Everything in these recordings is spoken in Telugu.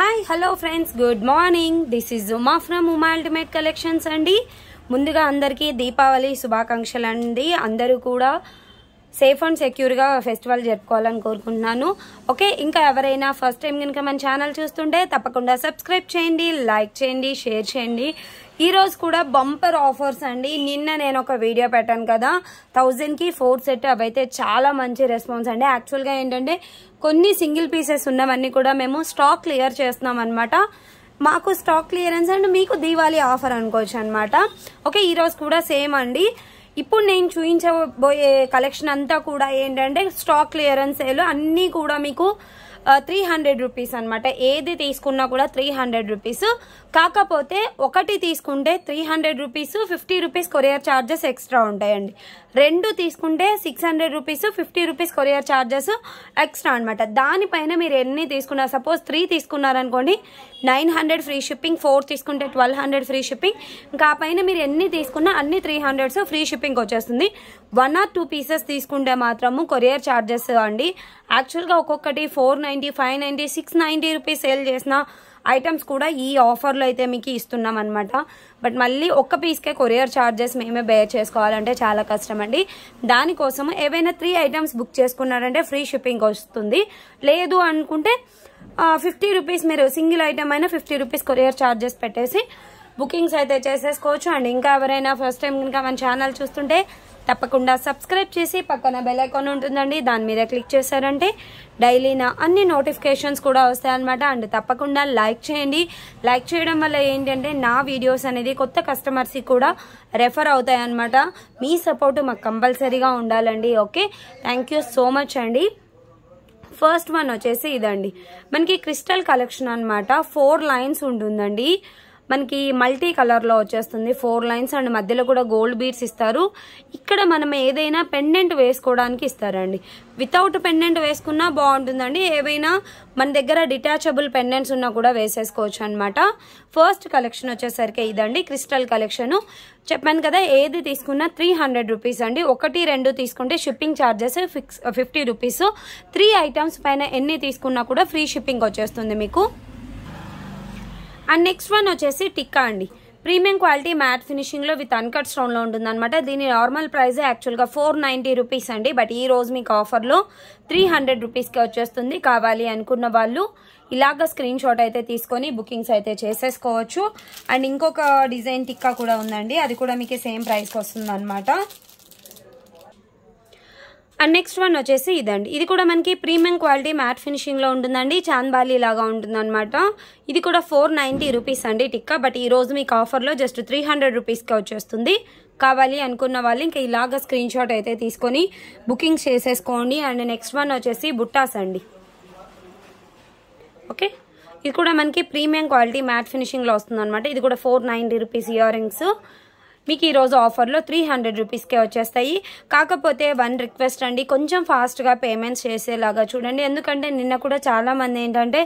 hi hello friends good morning this is Uma from Uma ultimate collections అండి ముందుగా అందరికీ దీపావళి శుభాకాంక్షలు అండి అందరూ కూడా సేఫ్ అండ్ సెక్యూర్గా ఫెస్టివల్ జరుపుకోవాలని కోరుకుంటున్నాను ఓకే ఇంకా ఎవరైనా ఫస్ట్ టైం కనుక మన ఛానల్ చూస్తుంటే తప్పకుండా సబ్స్క్రైబ్ చేయండి లైక్ చేయండి షేర్ చేయండి రోజు కూడా బంపర్ ఆఫర్స్ అండి నిన్న నేను ఒక వీడియో పెట్టాను కదా థౌజండ్కి ఫోర్ సెట్ అవైతే చాలా మంచి రెస్పాన్స్ అండి యాక్చువల్గా ఏంటంటే కొన్ని సింగిల్ పీసెస్ ఉన్నవన్నీ కూడా మేము స్టాక్ క్లియర్ చేస్తున్నాం అనమాట మాకు స్టాక్ క్లియరెన్స్ అండ్ మీకు దీవాలి ఆఫర్ అనుకోవచ్చు అనమాట ఓకే రోజు కూడా సేమ్ అండి ఇప్పుడు నేను చూపించబోయే కలెక్షన్ అంతా కూడా ఏంటంటే స్టాక్ క్లియరెన్స్ అన్ని అన్నీ కూడా మీకు త్రీ హండ్రెడ్ రూపీస్ అనమాట ఏది తీసుకున్నా కూడా త్రీ హండ్రెడ్ రూపీస్ కాకపోతే ఒకటి తీసుకుంటే three hundred rupees fifty rupees courier charges extra ఉంటాయండి రెండు తీసుకుంటే సిక్స్ హండ్రెడ్ rupees fifty rupees courier charges ఎక్స్ట్రా అనమాట దానిపైన మీరు ఎన్ని తీసుకున్నారు సపోజ్ త్రీ తీసుకున్నారనుకోండి nine hundred free shipping four తీసుకుంటే ట్వెల్వ్ హండ్రెడ్ ఫ్రీ షిప్పింగ్ ఇంకా పైన మీరు ఎన్ని తీసుకున్నా అన్ని త్రీ హండ్రెడ్స్ ఫ్రీ షిప్పింగ్ వచ్చేస్తుంది వన్ ఆర్ టూ పీసెస్ తీసుకుంటే మాత్రము కొరియర్ ఛార్జెస్ అండి యాక్చువల్గా ఒక్కొక్కటి four ninety five ninety six ninety rupees sale చేసిన ఐటమ్స్ కూడా ఈ ఆఫర్లో అయితే మీకు ఇస్తున్నాం అనమాట బట్ మళ్ళీ ఒక్క పీస్కే కొరియర్ ఛార్జెస్ మేమే బేర్ చేసుకోవాలంటే చాలా కష్టం అండి దానికోసం ఏవైనా త్రీ ఐటమ్స్ బుక్ చేసుకున్నారంటే ఫ్రీ షిప్పింగ్ వస్తుంది లేదు అనుకుంటే ఫిఫ్టీ రూపీస్ మీరు సింగిల్ ఐటమ్ అయినా ఫిఫ్టీ రూపీస్ కొరియర్ ఛార్జెస్ పెట్టేసి బుకింగ్స్ అయితే చేసేసుకోవచ్చు అండ్ ఇంకా ఎవరైనా ఫస్ట్ టైం కనుక మన ఛానల్ చూస్తుంటే తప్పకుండా సబ్స్క్రైబ్ చేసి పక్కన బెల్ ఉంటుందండి దాని మీద క్లిక్ చేశారంటే డైలీ నా అన్ని నోటిఫికేషన్స్ కూడా వస్తాయన్నమాట అండ్ తప్పకుండా లైక్ చేయండి లైక్ చేయడం వల్ల ఏంటంటే నా వీడియోస్ అనేది కొత్త కస్టమర్స్కి కూడా రెఫర్ అవుతాయన్నమాట మీ సపోర్ట్ మాకు కంపల్సరీగా ఉండాలండి ఓకే థ్యాంక్ సో మచ్ అండి ఫస్ట్ వన్ వచ్చేసి ఇదండి మనకి క్రిస్టల్ కలెక్షన్ అనమాట ఫోర్ లైన్స్ ఉంటుందండి మనకి మల్టీ కలర్లో వచ్చేస్తుంది ఫోర్ లైన్స్ అండ్ మధ్యలో కూడా గోల్డ్ బీడ్స్ ఇస్తారు ఇక్కడ మనం ఏదైనా పెండెంట్ వేసుకోవడానికి ఇస్తారండి వితౌట్ పెండెంట్ వేసుకున్నా బాగుంటుందండి ఏవైనా మన దగ్గర డిటాచబుల్ పెండెంట్స్ ఉన్నా కూడా వేసేసుకోవచ్చు అనమాట ఫస్ట్ కలెక్షన్ వచ్చేసరికి ఇదండి క్రిస్టల్ కలెక్షన్ చెప్పాను కదా ఏది తీసుకున్నా త్రీ హండ్రెడ్ రూపీస్ అండి ఒకటి రెండు తీసుకుంటే shipping charges fix fifty rupees three items పైన ఎన్ని తీసుకున్నా కూడా ఫ్రీ షిప్పింగ్ వచ్చేస్తుంది మీకు అండ్ నెక్స్ట్ వన్ వచ్చేసి టిక్కా అండి ప్రీమియం క్వాలిటీ మ్యాట్ ఫినిషింగ్లో విత్ అన్కట్ స్టోన్లో అనమాట దీని నార్మల్ ప్రైస్ యాక్చువల్గా ఫోర్ నైంటీ రూపీస్ అండి బట్ ఈ రోజు మీకు ఆఫర్లో త్రీ హండ్రెడ్ రూపీస్కి వచ్చేస్తుంది కావాలి అనుకున్న వాళ్ళు ఇలాగ స్క్రీన్ షాట్ అయితే తీసుకొని బుకింగ్స్ అయితే చేసేసుకోవచ్చు అండ్ ఇంకొక డిజైన్ టిక్కా కూడా ఉందండి అది కూడా మీకు సేమ్ ప్రైస్కి వస్తుంది అండ్ నెక్స్ట్ వన్ వచ్చేసి ఇదండి ఇది కూడా మనకి ప్రీమియం క్వాలిటీ మ్యాట్ ఫినిషింగ్లో ఉంటుందండి చాంద్బాలి లాగా ఉంటుందన్నమాట ఇది కూడా ఫోర్ నైంటీ రూపీస్ అండి టిక్కా బట్ ఈరోజు మీకు ఆఫర్లో జస్ట్ త్రీ హండ్రెడ్ రూపీస్కి వచ్చేస్తుంది కావాలి అనుకున్న వాళ్ళు ఇంకా ఇలాగ స్క్రీన్ షాట్ అయితే తీసుకొని బుకింగ్ చేసేసుకోండి అండ్ నెక్స్ట్ వన్ వచ్చేసి బుట్టాస్ అండి ఓకే ఇది కూడా మనకి ప్రీమియం క్వాలిటీ మ్యాట్ ఫినిషింగ్లో వస్తుంది అనమాట ఇది కూడా four ninety rupees earrings మీకు ఈరోజు ఆఫర్లో త్రీ హండ్రెడ్ రూపీస్కే వచ్చేస్తాయి కాకపోతే వన్ రిక్వెస్ట్ అండి కొంచెం ఫాస్ట్గా పేమెంట్స్ చేసేలాగా చూడండి ఎందుకంటే నిన్న కూడా చాలామంది ఏంటంటే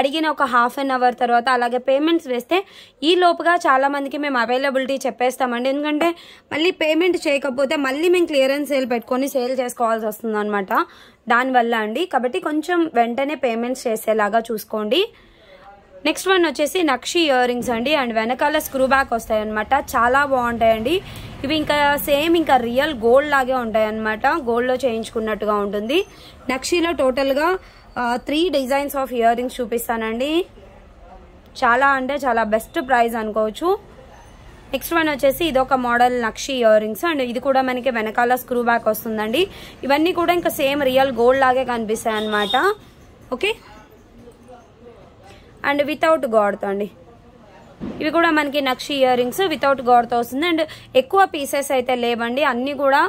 అడిగిన ఒక హాఫ్ అన్ అవర్ తర్వాత అలాగే పేమెంట్స్ వేస్తే ఈ లోపుగా చాలామందికి మేము అవైలబిలిటీ చెప్పేస్తామండి ఎందుకంటే మళ్ళీ పేమెంట్ చేయకపోతే మళ్ళీ మేము క్లియరెన్స్ సేల్ పెట్టుకొని సేల్ చేసుకోవాల్సి వస్తుంది అనమాట దానివల్ల అండి కాబట్టి కొంచెం వెంటనే పేమెంట్స్ చేసేలాగా చూసుకోండి నెక్స్ట్ వన్ వచ్చేసి నక్షి ఇయర్ రింగ్స్ అండి అండ్ వెనకాల స్క్రూ బ్యాక్ వస్తాయి అనమాట చాలా బాగుంటాయండి ఇవి ఇంకా సేమ్ ఇంకా రియల్ గోల్డ్ లాగే ఉంటాయి అనమాట గోల్డ్లో చేయించుకున్నట్టుగా ఉంటుంది నక్షిలో టోటల్గా three designs of earrings చూపిస్తానండి చాలా అంటే చాలా బెస్ట్ ప్రైజ్ అనుకోవచ్చు నెక్స్ట్ వన్ వచ్చేసి ఇదొక model nakshi earrings and ఇది కూడా మనకి వెనకాల స్క్రూ బ్యాక్ వస్తుందండి ఇవన్నీ కూడా ఇంకా సేమ్ రియల్ గోల్డ్ లాగే కనిపిస్తాయి అనమాట ఓకే అండ్ వితౌట్ గోడతో అండి ఇవి కూడా మనకి నక్షి ఇయర్ రింగ్స్ వితౌట్ గాడ్తో వస్తుంది అండ్ ఎక్కువ పీసెస్ అయితే లేవండి అన్నీ కూడా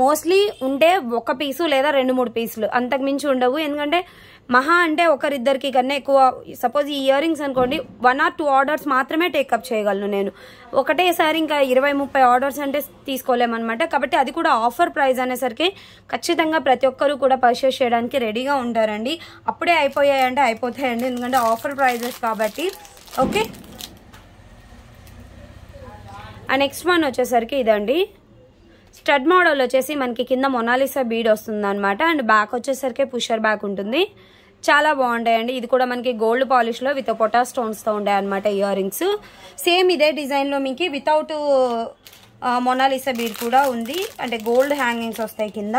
మోస్ట్లీ ఉండే ఒక పీసు లేదా రెండు మూడు పీసులు అంతకు మించి ఉండవు ఎందుకంటే మహా అంటే ఒకరిద్దరికి కన్నా ఎక్కువ సపోజ్ ఈ ఇయర్ రింగ్స్ అనుకోండి వన్ ఆర్ టూ ఆర్డర్స్ మాత్రమే టేకప్ చేయగలను నేను ఒకటేసారి ఇంకా ఇరవై ముప్పై ఆర్డర్స్ అంటే తీసుకోలేమన్నమాట కాబట్టి అది కూడా ఆఫర్ ప్రైస్ అనేసరికి ఖచ్చితంగా ప్రతి ఒక్కరూ కూడా పర్చేస్ చేయడానికి రెడీగా ఉంటారండి అప్పుడే అయిపోయాయంటే అయిపోతాయండి ఎందుకంటే ఆఫర్ ప్రైజెస్ కాబట్టి ఓకే నెక్స్ట్ వన్ వచ్చేసరికి ఇదండి స్టడ్ మోడల్ వచ్చేసి మనకి కింద మొనాలిసా బీడ్ వస్తుంది అనమాట అండ్ బ్యాక్ వచ్చేసరికి పుషర్ బ్యాక్ ఉంటుంది చాలా బాగుంటాయండి ఇది కూడా మనకి గోల్డ్ పాలిష్లో విత్ పొటా తో ఉంటాయి అనమాట ఇయర్ రింగ్స్ సేమ్ ఇదే డిజైన్లో మీకు వితౌట్ మొనాలిసా బీడ్ కూడా ఉంది అంటే గోల్డ్ హ్యాంగింగ్స్ వస్తాయి కింద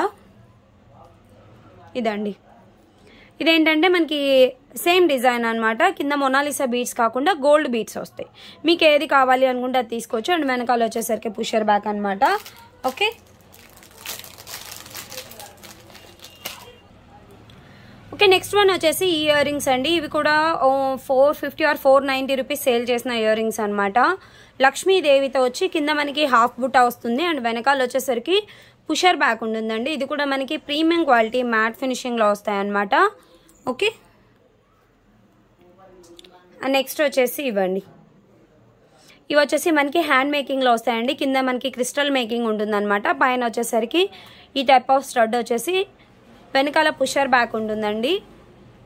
ఇదండి ఇదేంటంటే మనకి సేమ్ డిజైన్ అనమాట కింద మొనాలిసా బీట్స్ కాకుండా గోల్డ్ బీట్స్ వస్తాయి మీకు ఏది కావాలి అనుకుంటే అది తీసుకోవచ్చు అండ్ వెనకాల వచ్చేసరికి పుషర్ బ్యాక్ అనమాట ఓకే ఓకే నెక్స్ట్ వన్ వచ్చేసి ఈ ఇయర్ రింగ్స్ అండి ఇవి కూడా four fifty or four ninety rupees sale చేసిన ఇయర్ రింగ్స్ అనమాట లక్ష్మీదేవితో వచ్చి కింద మనకి హాఫ్ బుట్ట వస్తుంది అండ్ వెనకాల వచ్చేసరికి పుషర్ బ్యాక్ ఉంటుందండి ఇది కూడా మనకి ప్రీమియం క్వాలిటీ మ్యాట్ ఫినిషింగ్లో వస్తాయన్నమాట ఓకే నెక్స్ట్ వచ్చేసి ఇవ్వండి ఇవి వచ్చేసి మనకి హ్యాండ్ మేకింగ్లో వస్తాయండి కింద మనకి క్రిస్టల్ మేకింగ్ ఉంటుంది అనమాట పైన వచ్చేసరికి ఈ టైప్ ఆఫ్ స్టడ్ వచ్చేసి వెనకాల పుషర్ బ్యాక్ ఉంటుందండి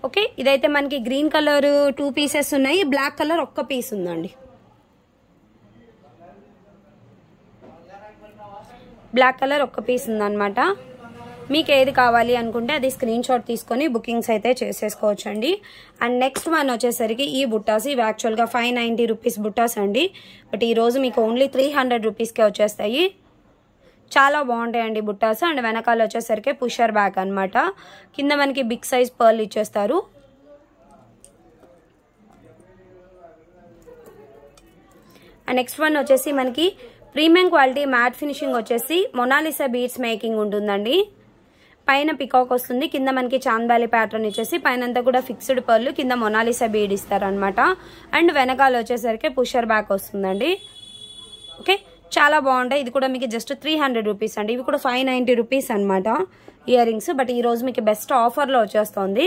ఓకే ఇదైతే మనకి గ్రీన్ కలర్ టూ పీసెస్ ఉన్నాయి బ్లాక్ కలర్ ఒక్క పీస్ ఉందండి బ్లాక్ కలర్ ఒక్క పీస్ ఉందన్నమాట మీకు ఏది కావాలి అనుకుంటే అది స్క్రీన్ షాట్ తీసుకొని బుకింగ్స్ అయితే చేసేసుకోవచ్చు అండి అండ్ నెక్స్ట్ వన్ వచ్చేసరికి ఈ బుట్టాస్ ఇవి యాక్చువల్గా ఫైవ్ నైంటీ రూపీస్ బుట్టాస్ అండి బట్ ఈరోజు మీకు ఓన్లీ త్రీ హండ్రెడ్ రూపీస్కే వచ్చేస్తాయి చాలా బాగుంటాయండి బుట్టాస్ అండ్ వెనకాల వచ్చేసరికి పుషర్ బ్యాగ్ అనమాట కింద మనకి బిగ్ సైజ్ పర్ల్ ఇచ్చేస్తారు అండ్ నెక్స్ట్ వన్ వచ్చేసి మనకి ప్రీమియం క్వాలిటీ మ్యాట్ ఫినిషింగ్ వచ్చేసి మొనాలిసా బీడ్స్ మేకింగ్ ఉంటుందండి పైన పికాక్ వస్తుంది కింద మనకి చాందాలి ప్యాటర్న్ వచ్చేసి పైన అంతా కూడా ఫిక్స్డ్ పర్లు కింద మొనాలిసా బీడ్ ఇస్తారు అనమాట అండ్ వెనకాల వచ్చేసరికి పుషర్ బ్యాక్ వస్తుందండి ఓకే చాలా బాగుంటాయి ఇది కూడా మీకు జస్ట్ త్రీ హండ్రెడ్ రూపీస్ అండి ఇవి కూడా ఫైవ్ నైంటీ రూపీస్ అనమాట ఇయర్ రింగ్స్ బట్ ఈరోజు మీకు బెస్ట్ ఆఫర్లో వచ్చేస్తుంది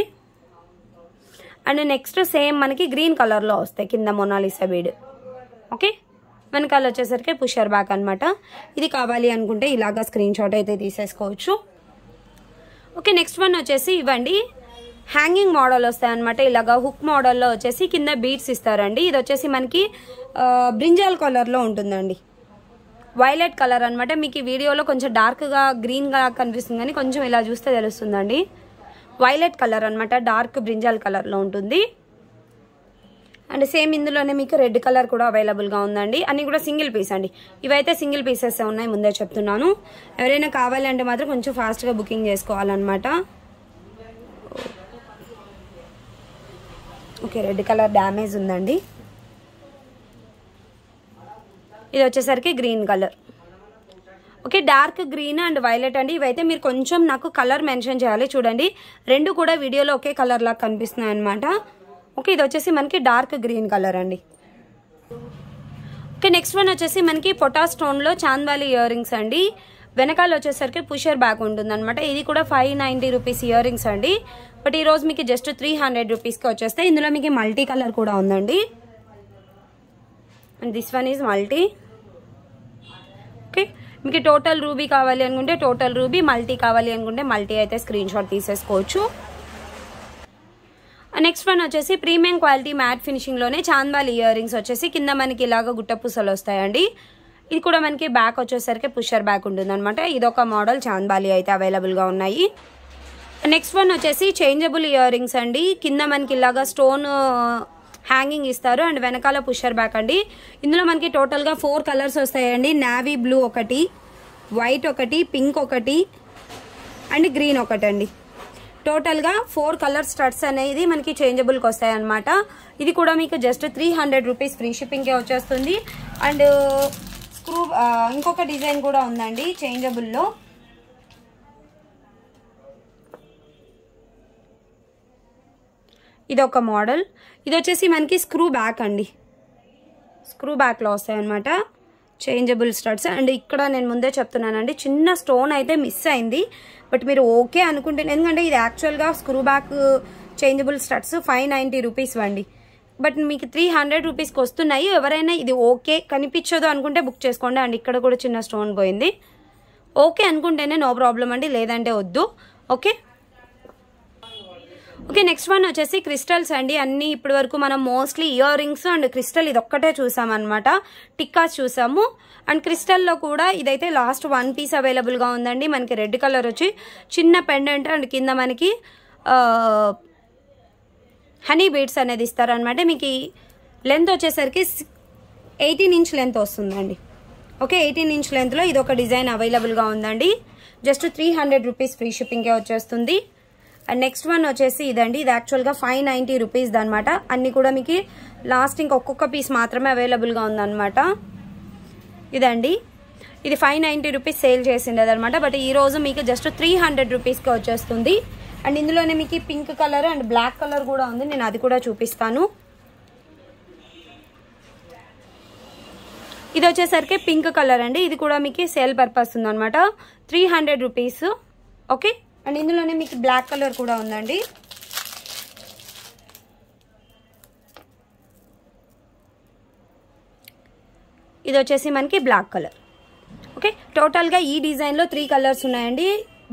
అండ్ నెక్స్ట్ సేమ్ మనకి గ్రీన్ కలర్లో వస్తాయి కింద మొనాలిసా బీడ్ ఓకే వెనకాల వచ్చేసరికి పుషర్ బ్యాక్ అనమాట ఇది కావాలి అనుకుంటే ఇలాగా స్క్రీన్ షాట్ అయితే తీసేసుకోవచ్చు ఓకే నెక్స్ట్ వన్ వచ్చేసి ఇవ్వండి హ్యాంగింగ్ మోడల్ అనమాట ఇలాగా హుక్ మోడల్లో వచ్చేసి కింద బీట్స్ ఇస్తారండి ఇది వచ్చేసి మనకి బ్రింజాల్ కలర్లో ఉంటుందండి వైలెట్ కలర్ అనమాట మీకు ఈ వీడియోలో కొంచెం డార్క్గా గ్రీన్గా కనిపిస్తుంది కానీ కొంచెం ఇలా చూస్తే తెలుస్తుందండి వైలెట్ కలర్ అనమాట డార్క్ బ్రింజాల్ కలర్లో ఉంటుంది అండ్ సేమ్ ఇందులోనే మీకు రెడ్ కలర్ కూడా అవైలబుల్గా ఉందండి అన్ని కూడా సింగిల్ పీస్ అండి ఇవైతే సింగిల్ పీసెస్ ఉన్నాయి ముందే చెప్తున్నాను ఎవరైనా కావాలంటే మాత్రం కొంచెం ఫాస్ట్గా బుకింగ్ చేసుకోవాలన్నమాట ఓకే రెడ్ కలర్ డ్యామేజ్ ఉందండి ఇది వచ్చేసరికి green colour okay dark green and violet అండి ఇవైతే మీరు కొంచెం నాకు కలర్ మెన్షన్ చేయాలి చూడండి రెండు కూడా వీడియోలో ఒకే కలర్ లాగా కనిపిస్తున్నాయి అనమాట ఓకే ఇది వచ్చేసి మనకి డార్క్ గ్రీన్ కలర్ అండి ఓకే నెక్స్ట్ వన్ వచ్చేసి మనకి పొటా స్టోన్లో చాంద్వాలి ఇయర్ రింగ్స్ అండి వెనకాల వచ్చేసరికి పుషర్ బ్యాగ్ ఉంటుందన్నమాట ఇది కూడా five ninety rupees earrings అండి బట్ ఈరోజు మీకు జస్ట్ త్రీ హండ్రెడ్ రూపీస్కి వచ్చేస్తాయి ఇందులో మీకు మల్టీ కలర్ కూడా ఉందండి and this one is multi okay మీకు టోటల్ రూబీ కావాలి అనుకుంటే టోటల్ రూబీ మల్టీ కావాలి అనుకుంటే మల్టీ అయితే స్క్రీన్ షాట్ తీసేసుకోవచ్చు నెక్స్ట్ uh, వన్ వచ్చేసి ప్రీమియం క్వాలిటీ మ్యాట్ ఫినిషింగ్లోనే చాందాల్ ఇయర్ రింగ్స్ వచ్చేసి కింద మనకి ఇలాగ గుట్టపూసలు వస్తాయండి ఇది కూడా మనకి బ్యాక్ వచ్చేసరికి పుషర్ బ్యాక్ ఉంటుందన్నమాట ఇదొక మోడల్ చాందాలి అయితే అవైలబుల్గా ఉన్నాయి నెక్స్ట్ uh, వన్ వచ్చేసి చేంజబుల్ ఇయర్ రింగ్స్ అండి కింద మనకి ఇలాగా స్టోన్ హ్యాంగింగ్ ఇస్తారు అండ్ వెనకాల పుషర్ బ్యాక్ అండి ఇందులో మనకి టోటల్గా ఫోర్ కలర్స్ వస్తాయండి నావీ బ్లూ ఒకటి వైట్ ఒకటి పింక్ ఒకటి అండ్ గ్రీన్ ఒకటి అండి టోటల్గా ఫోర్ కలర్ స్టర్ట్స్ అనేది మనకి చేంజబుల్కి వస్తాయి అనమాట ఇది కూడా మీకు just three hundred rupees free షిప్పింగ్కే వచ్చేస్తుంది అండ్ స్క్రూ uh, uh, ఇంకొక డిజైన్ కూడా ఉందండి చేంజబుల్లో ఇది ఒక మోడల్ ఇది వచ్చేసి మనకి స్క్రూ బ్యాక్ అండి స్క్రూ బ్యాక్లో వస్తాయి అనమాట చేంజబుల్ స్టడ్స్ అండ్ ఇక్కడ నేను ముందే చెప్తున్నానండి చిన్న స్టోన్ అయితే మిస్ అయింది బట్ మీరు ఓకే అనుకుంటే ఎందుకంటే ఇది యాక్చువల్గా screw back changeable studs five ninety rupees అండి బట్ మీకు త్రీ హండ్రెడ్ రూపీస్కి వస్తున్నాయి ఎవరైనా ఇది ఓకే కనిపించదు అనుకుంటే బుక్ చేసుకోండి అండ్ ఇక్కడ కూడా చిన్న స్టోన్ పోయింది ఓకే అనుకుంటేనే నో ప్రాబ్లం అండి లేదంటే వద్దు ఓకే ఓకే నెక్స్ట్ వన్ వచ్చేసి క్రిస్టల్స్ అండి అన్ని ఇప్పటి వరకు మనం mostly earrings and crystal ఇది ఒక్కటే చూసామన్నమాట టిక్కాస్ చూసాము అండ్ క్రిస్టల్లో కూడా ఇదైతే లాస్ట్ వన్ పీస్ అవైలబుల్గా ఉందండి మనకి రెడ్ కలర్ వచ్చి చిన్న పెండెంట్ అండ్ కింద మనకి హనీ బీడ్స్ అనేది ఇస్తారనమాట మీకు లెంత్ వచ్చేసరికి ఎయిటీన్ ఇంచ్ లెంత్ వస్తుందండి ఓకే ఎయిటీన్ ఇంచ్ లెంత్లో ఇది ఒక డిజైన్ అవైలబుల్గా ఉందండి just three hundred rupees free షిప్పింగే వచ్చేస్తుంది అండ్ నెక్స్ట్ వన్ వచ్చేసి ఇదండి ఇది యాక్చువల్గా ఫైవ్ నైంటీ రూపీస్ అనమాట అన్ని కూడా మీకు లాస్ట్ ఇంకా ఒక్కొక్క పీస్ మాత్రమే అవైలబుల్గా ఉందన్నమాట ఇదండి ఇది ఫైవ్ నైంటీ రూపీస్ సేల్ చేసింది అనమాట బట్ ఈ రోజు మీకు జస్ట్ త్రీ హండ్రెడ్ రూపీస్కి వచ్చేస్తుంది అండ్ ఇందులోనే మీకు pink colour and black colour కూడా ఉంది నేను అది కూడా చూపిస్తాను ఇది వచ్చేసరికి పింక్ కలర్ అండి ఇది కూడా మీకు సేల్ పర్పస్ ఉందనమాట three hundred rupees okay and ఇందులోనే మీకు బ్లాక్ కలర్ కూడా ఉందండి ఇది వచ్చేసి మనకి బ్లాక్ కలర్ ఓకే టోటల్గా ఈ డిజైన్లో త్రీ కలర్స్ ఉన్నాయండి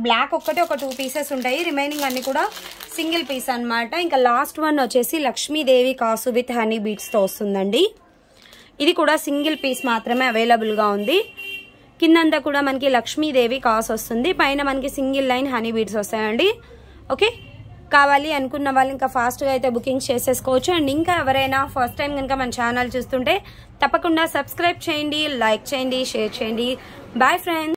బ్లాక్ ఒక్కటే ఒక టూ పీసెస్ ఉంటాయి రిమైనింగ్ అన్నీ కూడా సింగిల్ పీస్ అనమాట ఇంకా లాస్ట్ వన్ వచ్చేసి లక్ష్మీదేవి కాసు విత్ హనీ బీట్స్తో వస్తుందండి ఇది కూడా సింగిల్ పీస్ మాత్రమే అవైలబుల్గా ఉంది కిందంతా కూడా మనకి లక్ష్మీదేవి కాస్ వస్తుంది పైన మనకి సింగిల్ లైన్ హనీ బీడ్స్ వస్తాయండి ఓకే కావాలి అనుకున్న వాళ్ళు ఇంకా ఫాస్ట్గా అయితే బుకింగ్ చేసేసుకోవచ్చు అండ్ ఇంకా ఎవరైనా ఫస్ట్ టైం కనుక మన ఛానల్ చూస్తుంటే తప్పకుండా సబ్స్క్రైబ్ చేయండి లైక్ చేయండి షేర్ చేయండి బాయ్ ఫ్రెండ్స్